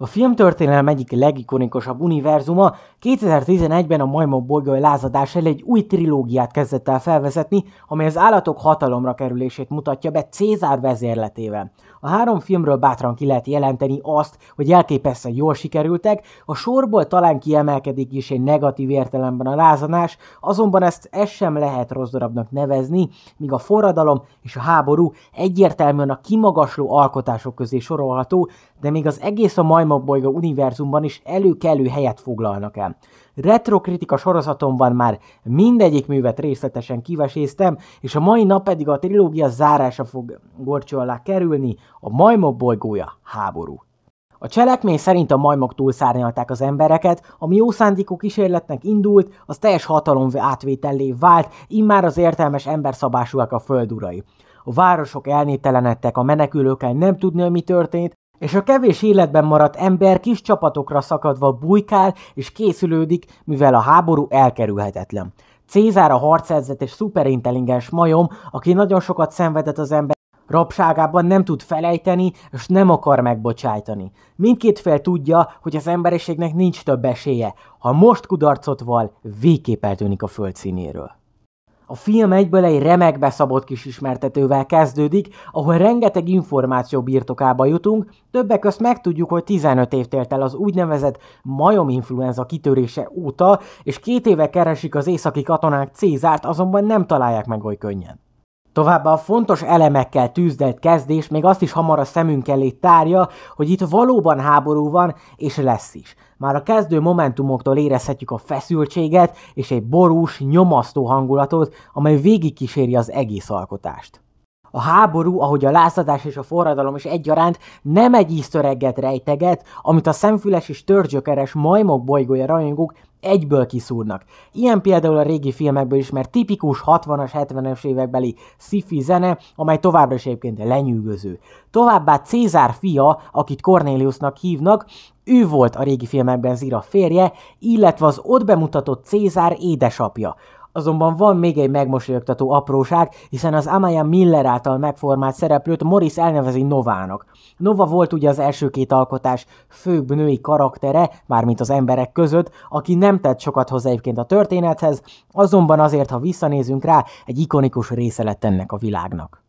A filmtörténelem egyik legikonikusabb univerzuma 2011-ben a majmok bolygói lázadás el egy új trilógiát kezdett el felvezetni, amely az állatok hatalomra kerülését mutatja be Cézár vezérletével. A három filmről bátran ki lehet jelenteni azt, hogy elképesztően jól sikerültek, a sorból talán kiemelkedik is egy negatív értelemben a lázadás, azonban ezt, ezt sem lehet rossz darabnak nevezni, míg a forradalom és a háború egyértelműen a kimagasló alkotások közé sorolható, de még az egész a Majmok bolygó univerzumban is előkelő helyet foglalnak el. Retrokritika sorozatomban már mindegyik művet részletesen kiveséztem, és a mai nap pedig a trilógia zárása fog gorcsó alá kerülni, a Majmok bolygója háború. A cselekmény szerint a majmok túlszárnyalták az embereket, ami jó szándékú kísérletnek indult, az teljes hatalom átvétellé vált, immár az értelmes szabásúak a földurai. A városok elnételenedtek, a menekülőkkel nem tudni, hogy mi történt, és a kevés életben maradt ember kis csapatokra szakadva bujkál és készülődik, mivel a háború elkerülhetetlen. Cézár a harcedzett és szuperintelligens majom, aki nagyon sokat szenvedett az ember rabságában nem tud felejteni, és nem akar megbocsájtani. Mindkét fel tudja, hogy az emberiségnek nincs több esélye. Ha most kudarcot val, végképp eltűnik a föld színéről. A film egyből egy remekbe szabott kis ismertetővel kezdődik, ahol rengeteg információ birtokába jutunk, többek közt megtudjuk, hogy 15 év telt el az úgynevezett majom influenza kitörése óta, és két éve keresik az északi katonák Cézárt, azonban nem találják meg oly könnyen. Továbbá a fontos elemekkel tűzdelt kezdés még azt is hamar a szemünk elé tárja, hogy itt valóban háború van, és lesz is. Már a kezdő momentumoktól érezhetjük a feszültséget és egy borús, nyomasztó hangulatot, amely végigkíséri az egész alkotást. A háború, ahogy a lázadás és a forradalom is egyaránt nem egy íztöregget rejteget, amit a szemfüles és törzsökeres majmok bolygója rajongók egyből kiszúrnak. Ilyen például a régi filmekből is, mert tipikus 60-as, 70-es évekbeli sci-fi zene, amely továbbra is egyébként lenyűgöző. Továbbá Cézár fia, akit Corneliusnak hívnak, ő volt a régi filmekben Zira férje, illetve az ott bemutatott Cézár édesapja. Azonban van még egy megmosolyogtató apróság, hiszen az Amaya Miller által megformált szereplőt Morris elnevezi Novának. Nova volt ugye az első két alkotás főbb női karaktere, mármint az emberek között, aki nem tett sokat hozzá egyébként a történethez, azonban azért, ha visszanézünk rá, egy ikonikus része lett ennek a világnak.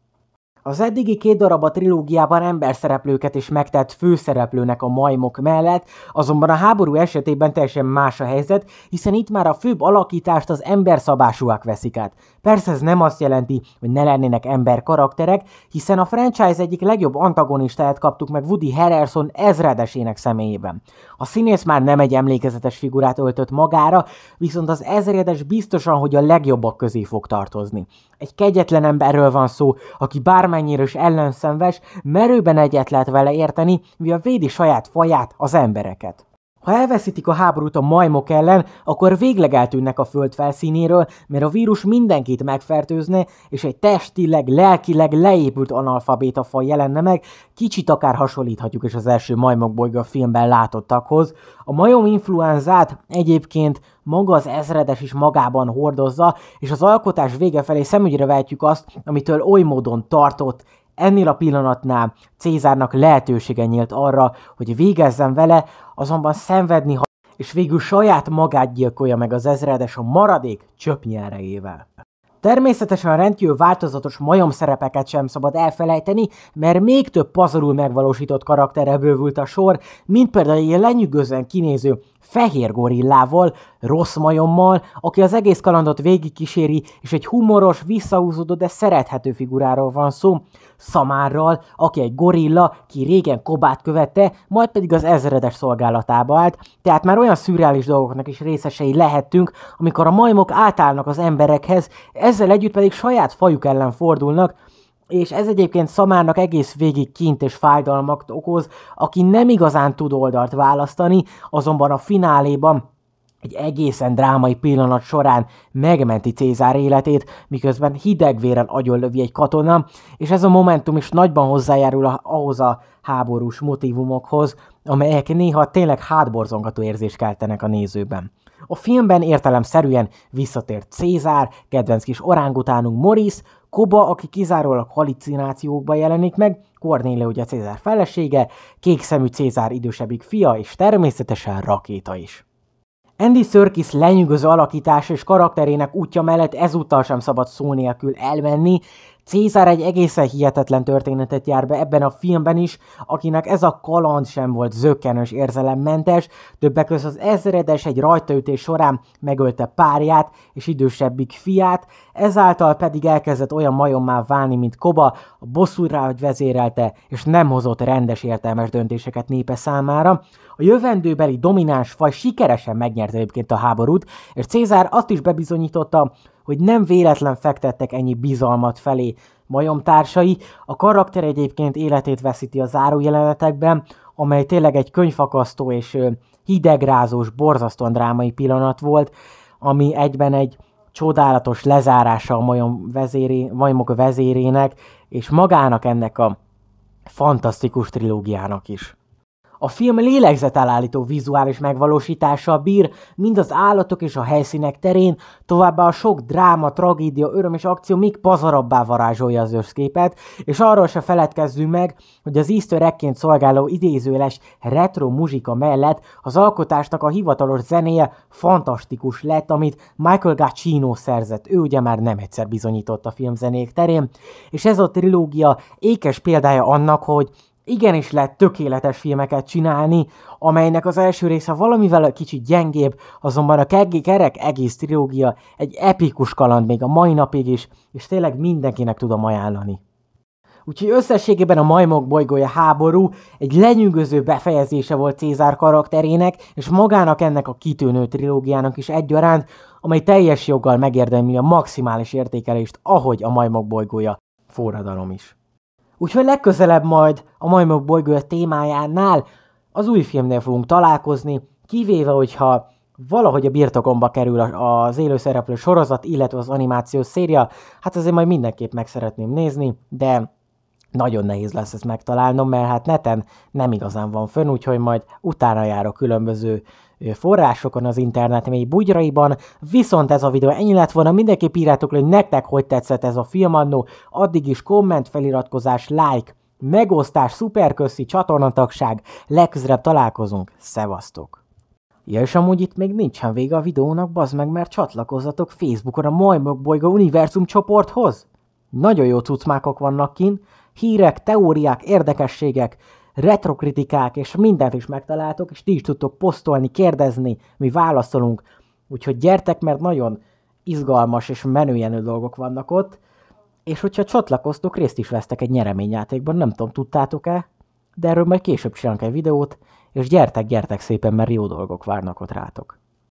Az eddigi két darab a trilógiában emberszereplőket is megtett főszereplőnek a majmok mellett, azonban a háború esetében teljesen más a helyzet, hiszen itt már a főbb alakítást az emberszabásúak veszik át. Persze ez nem azt jelenti, hogy ne lennének ember karakterek, hiszen a franchise egyik legjobb antagonistáját kaptuk meg Woody Harrelson ezredesének személyében. A színész már nem egy emlékezetes figurát öltött magára, viszont az ezredes biztosan, hogy a legjobbak közé fog tartozni. Egy kegyetlen emberről van szó, aki bármely bármennyire is ellenszenves, merőben egyet lehet vele érteni, mi a védi saját faját, az embereket. Ha elveszítik a háborút a majmok ellen, akkor végleg eltűnnek a föld felszínéről, mert a vírus mindenkit megfertőzne, és egy testileg, lelkileg leépült analfabéta faj jelenne meg, kicsit akár hasonlíthatjuk is az első majmok bolygó filmben látottakhoz. A majom influenzát egyébként maga az ezredes is magában hordozza, és az alkotás vége felé szemügyre vehetjük azt, amitől oly módon tartott Ennél a pillanatnál Cézárnak lehetősége nyílt arra, hogy végezzen vele, azonban szenvedni ha és végül saját magát gyilkolja meg az ezredes a maradék csöpnyerejével. Természetesen Természetesen rendkívül változatos majom szerepeket sem szabad elfelejteni, mert még több pazarul megvalósított karakterre bővült a sor, mint például egy lenyűgözően kinéző fehér gorillával, rossz majommal, aki az egész kalandot végigkíséri, és egy humoros, visszahúzódó, de szerethető figuráról van szó, Szamárral, aki egy gorilla, ki régen Kobát követte, majd pedig az ezredes szolgálatába állt, tehát már olyan szürreális dolgoknak is részesei lehettünk, amikor a majmok átállnak az emberekhez, ezzel együtt pedig saját fajuk ellen fordulnak, és ez egyébként Szamárnak egész végig kint és fájdalmat okoz, aki nem igazán tud oldalt választani, azonban a fináléban egy egészen drámai pillanat során megmenti Cézár életét, miközben hidegvéren agyonlövi egy katona, és ez a momentum is nagyban hozzájárul a, ahhoz a háborús motivumokhoz, amelyek néha tényleg hátborzongató érzést keltenek a nézőben. A filmben értelemszerűen visszatért Cézár, kedvenc kis orángutánunk Morris, Koba, aki kizárólag halicinációkban jelenik meg, Cornélia ugye Cézár felesége, kékszemű Cézár idősebbik fia, és természetesen rakéta is. Andy Serkis lenyűgöző alakítás és karakterének útja mellett ezúttal sem szabad szó nélkül elmenni, Cézár egy egészen hihetetlen történetet jár be ebben a filmben is, akinek ez a kaland sem volt zökkenős érzelemmentes, többek között az ezredes egy rajtaütés során megölte párját és idősebbik fiát, ezáltal pedig elkezdett olyan majommá válni, mint Koba, a bosszúra hogy vezérelte, és nem hozott rendes értelmes döntéseket népe számára. A jövendőbeli domináns faj sikeresen megnyerte egyébként a háborút, és Cézár azt is bebizonyította, hogy nem véletlen fektettek ennyi bizalmat felé majomtársai. A karakter egyébként életét veszíti a jelenetekben, amely tényleg egy könyvfakasztó és hidegrázós, borzasztóan drámai pillanat volt, ami egyben egy csodálatos lezárása a majom vezéré, majmok vezérének, és magának ennek a fantasztikus trilógiának is. A film lélegzetelállító vizuális megvalósítása bír, mind az állatok és a helyszínek terén, továbbá a sok dráma, tragédia, öröm és akció még pazarabbá varázsolja az ősképet, és arról se feledkezzünk meg, hogy az ízterekként szolgáló idézőles retro muzsika mellett az alkotásnak a hivatalos zenéje fantasztikus lett, amit Michael Gacino szerzett, ő ugye már nem egyszer bizonyított a filmzenék terén, és ez a trilógia ékes példája annak, hogy igenis lehet tökéletes filmeket csinálni, amelynek az első része valamivel kicsit gyengébb, azonban a Keggi Kerek egész trilógia egy epikus kaland még a mai napig is, és tényleg mindenkinek tudom ajánlani. Úgyhogy összességében a majmok bolygója háború egy lenyűgöző befejezése volt Cézár karakterének, és magának ennek a kitűnő trilógiának is egyaránt, amely teljes joggal megérdemli a maximális értékelést, ahogy a majmok bolygója forradalom is. Úgyhogy legközelebb majd a Majmok bolygó témájánál az új filmnél fogunk találkozni, kivéve, hogyha valahogy a birtokomba kerül az élőszereplő sorozat, illetve az animációs széria, hát azért majd mindenképp meg szeretném nézni, de nagyon nehéz lesz ezt megtalálnom, mert hát neten nem igazán van fönn, úgyhogy majd utána járok különböző forrásokon az internet mély bugyraiban, viszont ez a videó ennyi lett volna, mindenképp írjátok hogy nektek hogy tetszett ez a film annó, addig is komment, feliratkozás, like, megosztás, szuperköszi, csatornatagság, legközelebb találkozunk, szevasztok! Ja, és amúgy itt még nincsen vége a videónak, bazd meg, mert csatlakozzatok Facebookon a Majmok Bolyga Univerzum csoporthoz! Nagyon jó cuccmákok vannak kint, hírek, teóriák, érdekességek, retrokritikák, és mindent is megtaláltok, és ti is tudtok posztolni, kérdezni, mi válaszolunk. Úgyhogy gyertek, mert nagyon izgalmas és menőjenő dolgok vannak ott. És hogyha csatlakoztok, részt is vesztek egy nyereményjátékban, nem tudom, tudtátok-e? De erről majd később csinálunk egy videót, és gyertek, gyertek szépen, mert jó dolgok várnak ott rátok.